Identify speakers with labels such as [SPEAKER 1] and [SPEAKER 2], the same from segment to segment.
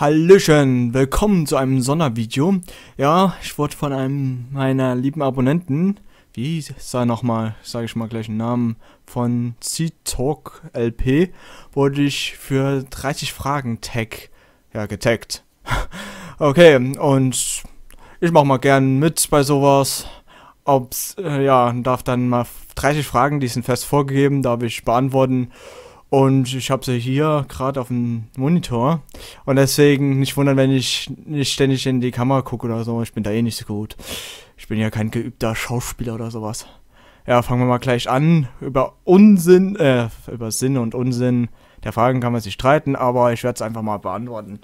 [SPEAKER 1] Hallöchen, willkommen zu einem Sondervideo. Ja, ich wurde von einem meiner lieben Abonnenten, wie sei nochmal, sage ich mal gleich einen Namen, von C-Talk LP, wurde ich für 30 Fragen Tag, ja, getaggt. okay, und ich mache mal gern mit bei sowas. Ob's, äh, ja, darf dann mal 30 Fragen, die sind fest vorgegeben, darf ich beantworten. Und ich habe sie hier gerade auf dem Monitor. Und deswegen nicht wundern, wenn ich nicht ständig in die Kamera gucke oder so. Ich bin da eh nicht so gut. Ich bin ja kein geübter Schauspieler oder sowas. Ja, fangen wir mal gleich an. Über Unsinn, äh, über Sinn und Unsinn der Fragen kann man sich streiten, aber ich werde es einfach mal beantworten.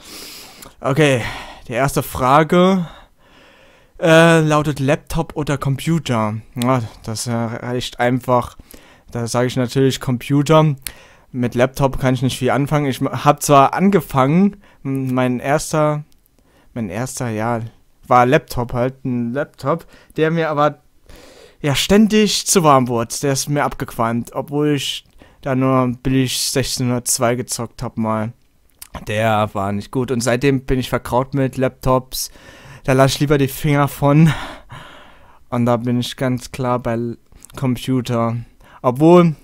[SPEAKER 1] Okay, die erste Frage äh, lautet Laptop oder Computer? Ja, ah, das äh, reicht einfach. Da sage ich natürlich Computer mit Laptop kann ich nicht viel anfangen. Ich habe zwar angefangen, mein erster, mein erster, ja, war Laptop halt, ein Laptop, der mir aber ja ständig zu warm wurde. Der ist mir abgequant, obwohl ich da nur billig 1602 gezockt habe mal. Der war nicht gut und seitdem bin ich verkraut mit Laptops. Da lasse ich lieber die Finger von. Und da bin ich ganz klar bei Computer. Obwohl,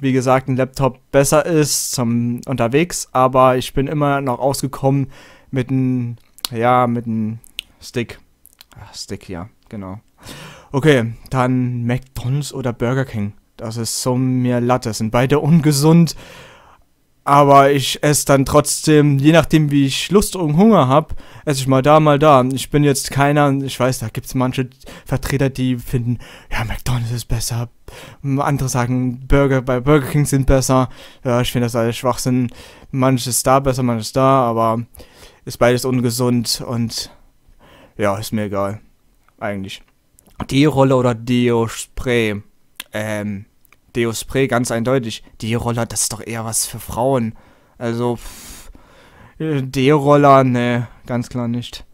[SPEAKER 1] wie gesagt, ein Laptop besser ist zum unterwegs, aber ich bin immer noch ausgekommen mit einem, ja, mit einem Stick. Ach, Stick, ja, genau. Okay, dann McDonalds oder Burger King. Das ist so mir Latte. Sind beide ungesund. Aber ich esse dann trotzdem, je nachdem wie ich Lust und Hunger habe, esse ich mal da, mal da. Ich bin jetzt keiner, ich weiß, da gibt es manche Vertreter, die finden, ja, McDonalds ist besser. Andere sagen, Burger bei Burger King sind besser. Ja, ich finde das alles Schwachsinn. Manches ist da besser, manches da, aber ist beides ungesund und ja, ist mir egal. Eigentlich. Deo-Rolle oder Deo-Spray? Ähm, Deus Pre ganz eindeutig. D-Roller, das ist doch eher was für Frauen. Also, äh, D-Roller, ne, ganz klar nicht.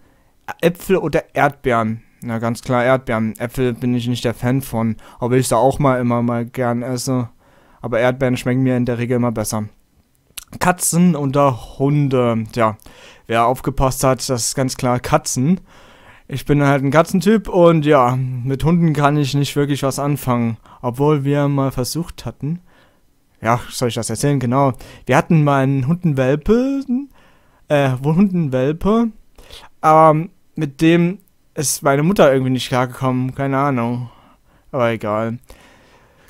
[SPEAKER 1] Äpfel oder Erdbeeren? Na, ganz klar Erdbeeren. Äpfel bin ich nicht der Fan von, obwohl ich da auch mal immer mal gern esse. Aber Erdbeeren schmecken mir in der Regel immer besser. Katzen oder Hunde? Tja, wer aufgepasst hat, das ist ganz klar Katzen ich bin halt ein Katzentyp und ja, mit Hunden kann ich nicht wirklich was anfangen. Obwohl wir mal versucht hatten. Ja, soll ich das erzählen? Genau. Wir hatten mal einen Hundenwelpe. Äh, Hundenwelpe. Aber ähm, mit dem ist meine Mutter irgendwie nicht klargekommen. Keine Ahnung. Aber egal.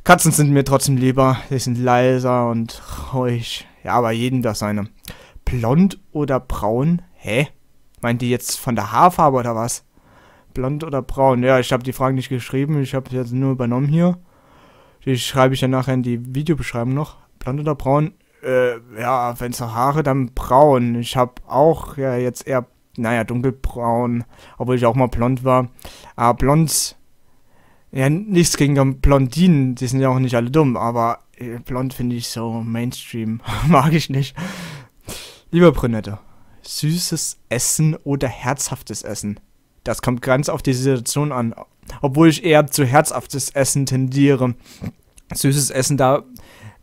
[SPEAKER 1] Katzen sind mir trotzdem lieber. Sie sind leiser und ruhig. Ja, aber jedem das seine. Blond oder braun? Hä? Meint die jetzt von der Haarfarbe oder was? Blond oder braun? Ja, ich habe die Fragen nicht geschrieben. Ich habe jetzt nur übernommen hier. Die schreibe ich dann nachher in die Videobeschreibung noch. Blond oder braun? Äh, ja, wenn es noch Haare, dann braun. Ich habe auch ja jetzt eher, naja, dunkelbraun, obwohl ich auch mal blond war. Aber blonds, ja, nichts gegen Blondinen, die sind ja auch nicht alle dumm, aber äh, blond finde ich so Mainstream. Mag ich nicht. Lieber Brünette, süßes Essen oder herzhaftes Essen? Das kommt ganz auf die Situation an. Obwohl ich eher zu herzhaftes Essen tendiere. Süßes Essen, da,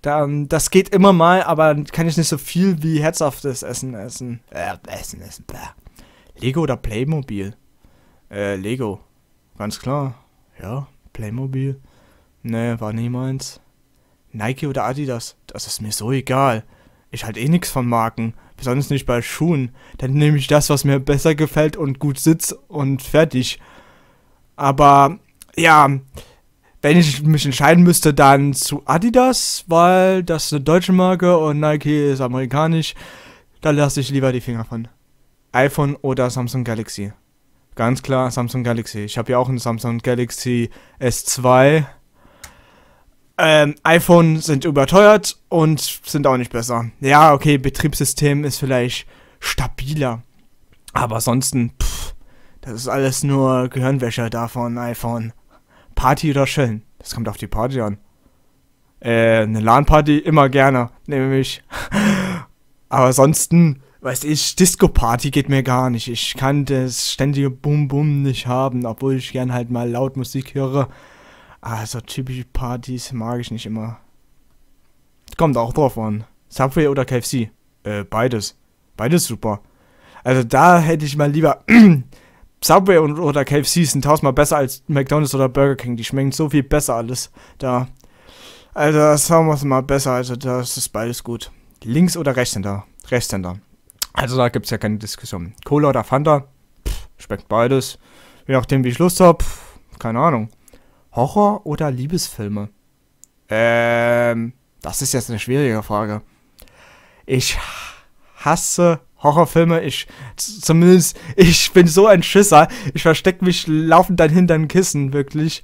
[SPEAKER 1] da das geht immer mal, aber kann ich nicht so viel wie herzhaftes Essen essen. Äh, essen, essen, bläh. Lego oder Playmobil? Äh, Lego. Ganz klar. Ja, Playmobil. Ne, war niemals. Nike oder Adidas? Das ist mir so egal ich halt eh nichts von Marken. Besonders nicht bei Schuhen. Dann nehme ich das, was mir besser gefällt und gut sitzt und fertig. Aber ja, wenn ich mich entscheiden müsste, dann zu Adidas, weil das ist eine deutsche Marke und Nike ist amerikanisch. Da lasse ich lieber die Finger von. iPhone oder Samsung Galaxy. Ganz klar, Samsung Galaxy. Ich habe ja auch einen Samsung Galaxy S2 ähm, iPhone sind überteuert und sind auch nicht besser. Ja, okay, Betriebssystem ist vielleicht stabiler. Aber ansonsten, pff, das ist alles nur Gehirnwäsche davon, iPhone. Party oder schön? Das kommt auf die Party an. Äh, eine LAN-Party immer gerne, nämlich. Aber ansonsten, weiß ich, Disco-Party geht mir gar nicht. Ich kann das ständige Bum-Bum nicht haben, obwohl ich gern halt mal laut Musik höre. Also typische Partys mag ich nicht immer. Kommt auch drauf an. Subway oder KFC? Äh, beides. Beides super. Also da hätte ich mal lieber Subway und, oder KFC sind tausendmal besser als McDonalds oder Burger King. Die schmecken so viel besser alles da. Also sagen wir es mal besser. Also das ist beides gut. Links oder Rechtshänder? Rechtshänder. Also da gibt es ja keine Diskussion. Cola oder Fanta? Pff, schmeckt beides. Je nachdem, wie ich Lust habe. Keine Ahnung. Horror- oder Liebesfilme? Ähm, das ist jetzt eine schwierige Frage. Ich hasse Horrorfilme. Ich, zumindest, ich bin so ein Schisser. Ich verstecke mich laufend dann hinter den Kissen, wirklich.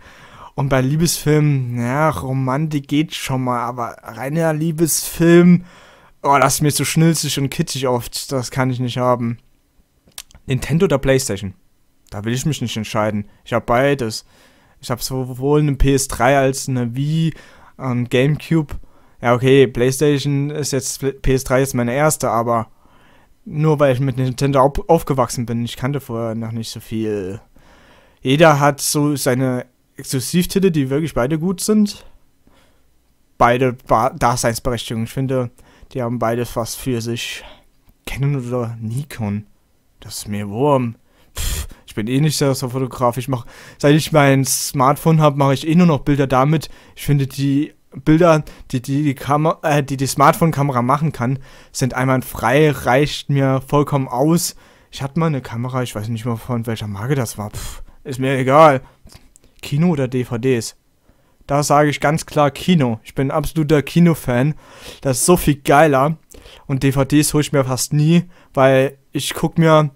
[SPEAKER 1] Und bei Liebesfilmen, ja, Romantik geht schon mal, aber reiner Liebesfilm, oh, das ist mir zu so schnulzig und kitschig oft. Das kann ich nicht haben. Nintendo oder Playstation? Da will ich mich nicht entscheiden. Ich habe beides. Ich habe sowohl eine PS3 als eine Wii, ähm, Gamecube. Ja, okay, PlayStation ist jetzt, PS3 ist meine erste, aber nur weil ich mit Nintendo auf, aufgewachsen bin, ich kannte vorher noch nicht so viel. Jeder hat so seine Exklusivtitel, die wirklich beide gut sind. Beide Daseinsberechtigung. Ich finde, die haben beide fast für sich. Canon oder Nikon. Das ist mir Wurm. Pff, ich bin eh nicht sehr, sehr Fotograf. Ich mache, seit ich mein Smartphone habe, mache ich eh nur noch Bilder damit. Ich finde die Bilder, die die, die, äh, die, die Smartphone-Kamera machen kann, sind einmal frei, reicht mir vollkommen aus. Ich hatte mal eine Kamera, ich weiß nicht mal von welcher Marke das war. Pff, ist mir egal. Kino oder DVDs? Da sage ich ganz klar Kino. Ich bin ein absoluter Kino-Fan. Das ist so viel geiler. Und DVDs hole ich mir fast nie, weil ich gucke mir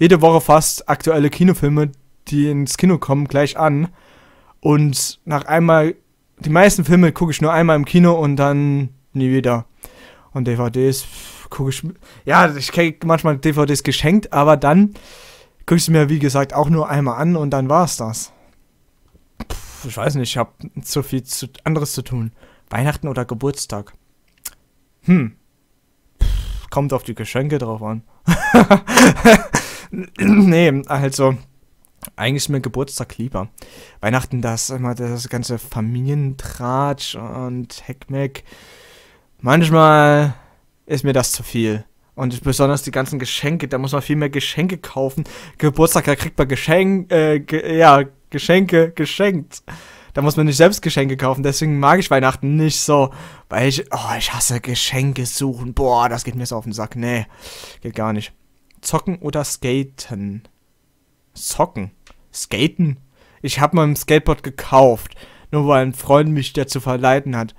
[SPEAKER 1] jede Woche fast aktuelle Kinofilme, die ins Kino kommen, gleich an. Und nach einmal, die meisten Filme gucke ich nur einmal im Kino und dann nie wieder. Und DVDs gucke ich, ja, ich kriege manchmal DVDs geschenkt, aber dann gucke ich sie mir, wie gesagt, auch nur einmal an und dann war es das. Pff, ich weiß nicht, ich habe so viel zu, anderes zu tun. Weihnachten oder Geburtstag. Hm. Pff, kommt auf die Geschenke drauf an. nee, also eigentlich ist mir Geburtstag lieber. Weihnachten, das immer das ganze Familientratsch und Heckmeck. Manchmal ist mir das zu viel. Und besonders die ganzen Geschenke, da muss man viel mehr Geschenke kaufen. Geburtstag, da kriegt man Geschenke, äh, ge ja, Geschenke geschenkt. Da muss man nicht selbst Geschenke kaufen, deswegen mag ich Weihnachten nicht so. Weil ich, oh, ich hasse Geschenke suchen. Boah, das geht mir so auf den Sack. Nee, geht gar nicht. Zocken oder Skaten? Zocken? Skaten? Ich habe mal ein Skateboard gekauft, nur weil ein Freund mich dazu verleiten hat.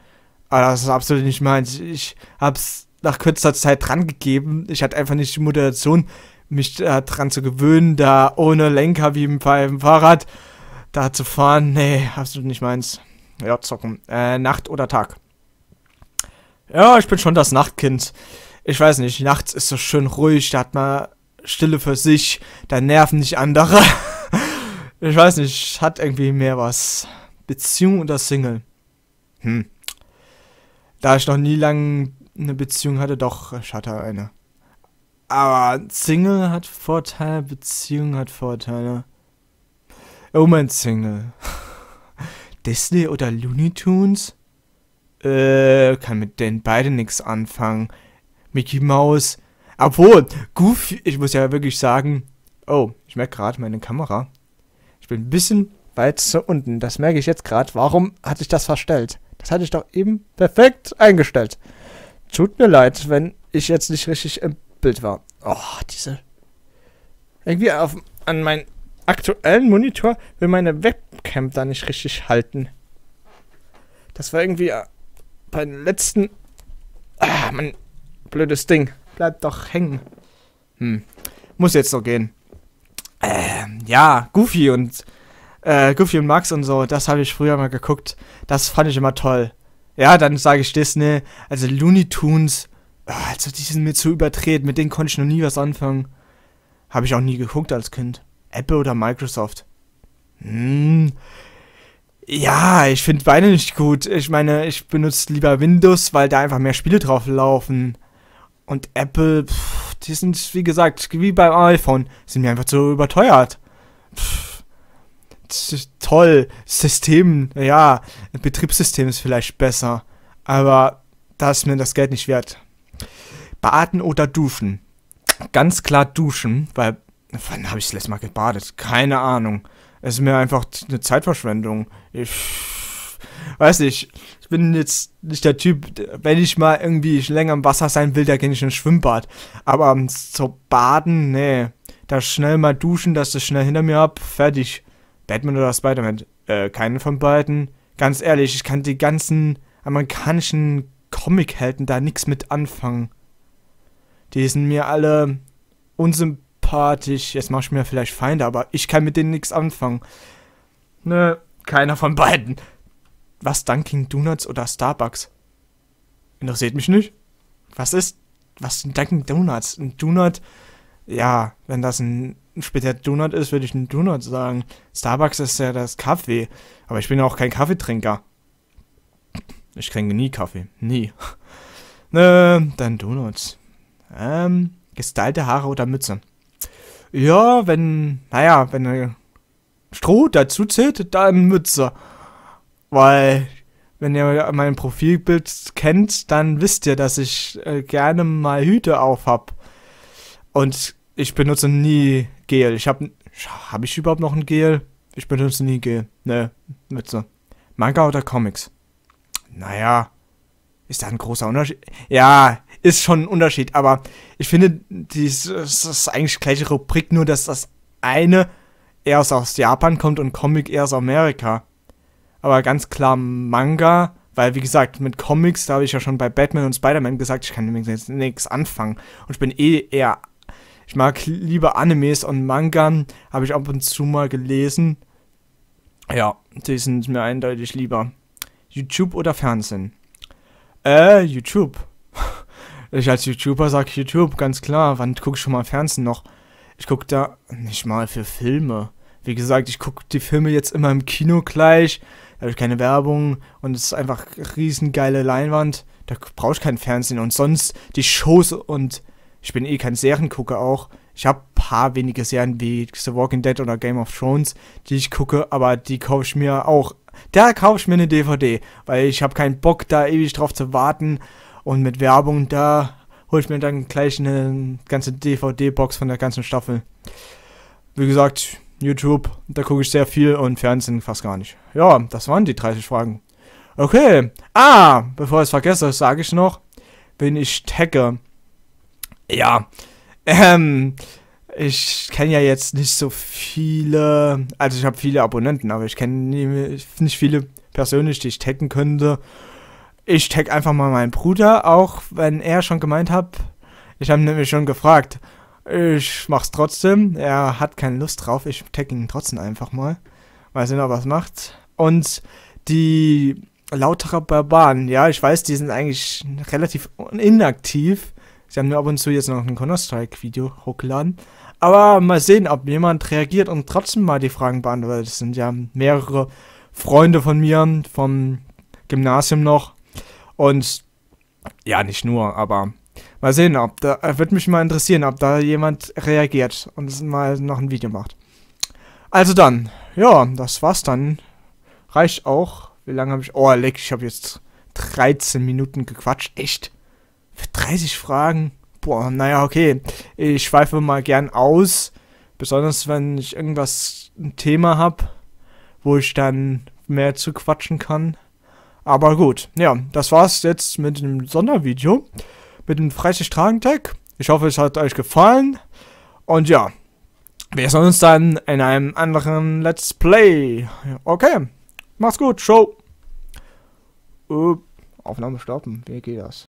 [SPEAKER 1] Aber das ist absolut nicht meins. Ich hab's nach kürzester Zeit dran gegeben. Ich hatte einfach nicht die Motivation, mich daran zu gewöhnen, da ohne Lenker wie im Fahrrad da zu fahren. Nee, absolut nicht meins. Ja, zocken. Äh, Nacht oder Tag? Ja, ich bin schon das Nachtkind ich weiß nicht, nachts ist so schön ruhig, da hat man Stille für sich, da nerven nicht andere. ich weiß nicht, hat irgendwie mehr was. Beziehung oder Single? Hm. Da ich noch nie lange eine Beziehung hatte, doch, ich hatte eine. Aber Single hat Vorteile, Beziehung hat Vorteile. Oh mein Single. Disney oder Looney Tunes? Äh, kann mit den beiden nichts anfangen. Mickey Maus. Obwohl, Goofy, ich muss ja wirklich sagen, oh, ich merke gerade meine Kamera. Ich bin ein bisschen weit zu unten. Das merke ich jetzt gerade. Warum hatte ich das verstellt? Das hatte ich doch eben perfekt eingestellt. Tut mir leid, wenn ich jetzt nicht richtig im Bild war. Oh, diese. Irgendwie auf, an meinem aktuellen Monitor will meine Webcam da nicht richtig halten. Das war irgendwie äh, bei den letzten. Ah, man, Blödes Ding. Bleibt doch hängen. Hm. Muss jetzt so gehen. Ähm, ja, Goofy und äh, Goofy und Max und so, das habe ich früher mal geguckt. Das fand ich immer toll. Ja, dann sage ich Disney, also Looney Tunes, oh, also die sind mir zu überdreht, mit denen konnte ich noch nie was anfangen. Habe ich auch nie geguckt als Kind. Apple oder Microsoft? Hm. Ja, ich finde beide nicht gut. Ich meine, ich benutze lieber Windows, weil da einfach mehr Spiele drauf laufen. Und Apple, pff, die sind, wie gesagt, wie beim iPhone, sind mir einfach zu überteuert. Pff, toll, System, ja, Betriebssystem ist vielleicht besser, aber da ist mir das Geld nicht wert. Baden oder duschen? Ganz klar duschen, weil, wann habe ich das letzte Mal gebadet? Keine Ahnung. Es ist mir einfach eine Zeitverschwendung. Ich weiß nicht, ich bin jetzt nicht der Typ, wenn ich mal irgendwie länger im Wasser sein will, da gehe ich ins Schwimmbad. Aber um, so baden, nee. Da schnell mal duschen, dass ich schnell hinter mir hab, fertig. Batman oder Spider-Man? Äh, keinen von beiden. Ganz ehrlich, ich kann die ganzen amerikanischen Comic-Helden da nichts mit anfangen. Die sind mir alle unsympathisch. Jetzt mach ich mir vielleicht Feinde, aber ich kann mit denen nichts anfangen. Nö, keiner von beiden. Was Dunkin' Donuts oder Starbucks? Interessiert mich nicht. Was ist? Was sind Dunkin' Donuts? Ein Donut? Ja, wenn das ein später Donut ist, würde ich einen Donut sagen. Starbucks ist ja das Kaffee. Aber ich bin ja auch kein Kaffeetrinker. Ich trinke nie Kaffee. Nie. Ähm, dann Donuts. Ähm, gestylte Haare oder Mütze? Ja, wenn, naja, wenn Stroh dazu zählt, dann Mütze. Weil, wenn ihr mein Profilbild kennt, dann wisst ihr, dass ich äh, gerne mal Hüte auf hab. Und ich benutze nie Gel. Ich habe habe ich überhaupt noch ein Gel? Ich benutze nie Gel. Ne, Witze. Manga oder Comics? Naja, ist da ein großer Unterschied? Ja, ist schon ein Unterschied, aber ich finde, dies das ist eigentlich gleiche Rubrik, nur dass das eine eher aus Japan kommt und Comic eher aus Amerika aber ganz klar Manga, weil wie gesagt, mit Comics, da habe ich ja schon bei Batman und Spider-Man gesagt, ich kann nämlich nichts anfangen. Und ich bin eh eher, ich mag lieber Animes und Manga, habe ich ab und zu mal gelesen. Ja, die sind mir eindeutig lieber. YouTube oder Fernsehen? Äh, YouTube. Ich als YouTuber sag YouTube, ganz klar. Wann gucke ich schon mal Fernsehen noch? Ich gucke da nicht mal für Filme. Wie gesagt, ich gucke die Filme jetzt immer im Kino gleich dadurch keine Werbung und es ist einfach riesengeile Leinwand. Da brauche ich kein Fernsehen und sonst die Shows und ich bin eh kein Seriengucker auch. Ich habe paar wenige Serien wie The Walking Dead oder Game of Thrones, die ich gucke, aber die kaufe ich mir auch. Da kaufe ich mir eine DVD, weil ich habe keinen Bock da ewig drauf zu warten und mit Werbung da hole ich mir dann gleich eine ganze DVD-Box von der ganzen Staffel. Wie gesagt, YouTube, da gucke ich sehr viel und Fernsehen fast gar nicht. Ja, das waren die 30 Fragen. Okay. Ah, bevor ich es vergesse, sage ich noch, wenn ich tagge. Ja. Ähm, ich kenne ja jetzt nicht so viele, also ich habe viele Abonnenten, aber ich kenne nicht viele persönlich, die ich taggen könnte. Ich tagge einfach mal meinen Bruder, auch wenn er schon gemeint hat. Ich habe nämlich schon gefragt, ich mach's trotzdem. Er hat keine Lust drauf. Ich tag ihn trotzdem einfach mal. Mal sehen, ob er's macht. Und die Lauterer Barbaren, ja, ich weiß, die sind eigentlich relativ inaktiv. Sie haben nur ab und zu jetzt noch ein Counter-Strike-Video hochgeladen. Aber mal sehen, ob jemand reagiert und trotzdem mal die Fragen beantwortet. Es sind ja mehrere Freunde von mir vom Gymnasium noch. Und ja, nicht nur, aber Mal sehen, ob da, äh, wird mich mal interessieren, ob da jemand reagiert und mal noch ein Video macht. Also dann, ja, das war's dann. Reicht auch. Wie lange habe ich? Oh, leck, ich habe jetzt 13 Minuten gequatscht. Echt? Für 30 Fragen? Boah, naja, okay. Ich schweife mal gern aus. Besonders wenn ich irgendwas, ein Thema habe, wo ich dann mehr zu quatschen kann. Aber gut, ja, das war's jetzt mit dem Sondervideo mit dem 30-Tagen-Tag. Ich hoffe, es hat euch gefallen. Und ja, wir sehen uns dann in einem anderen Let's Play. Okay, macht's gut, ciao. Uh, Aufnahme stoppen, wie geht das?